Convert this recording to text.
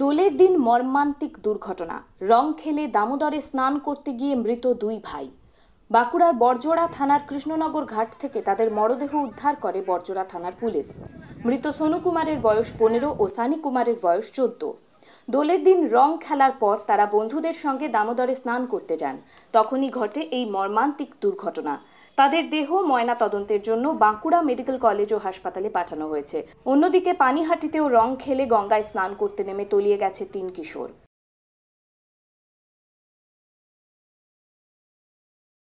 দোলের দিন মর্মান্তিক দুর্ঘটনা রং খেলে দামোদরে স্নান করতে গিয়ে মৃত দুই ভাই বাঁকুড়ার বরজোড়া থানার কৃষ্ণনগর ঘাট থেকে তাদের মরদেহ উদ্ধার করে বরজোড়া থানার পুলিশ মৃত সোনু কুমারের বয়স পনেরো ও সানি কুমারের বয়স চোদ্দ দোলের দিন রং খেলার পর তারা বন্ধুদের সঙ্গে দামোদরে স্নান করতে যান তখনই ঘটে এই মর্মান্তিক দুর্ঘটনা তাদের দেহ ময়না তদন্তের জন্য বাঁকুড়া মেডিকেল কলেজ ও হাসপাতালে পাঠানো হয়েছে অন্যদিকে পানিহাটিতেও রং খেলে গঙ্গায় স্নান করতে নেমে তলিয়ে গেছে তিন কিশোর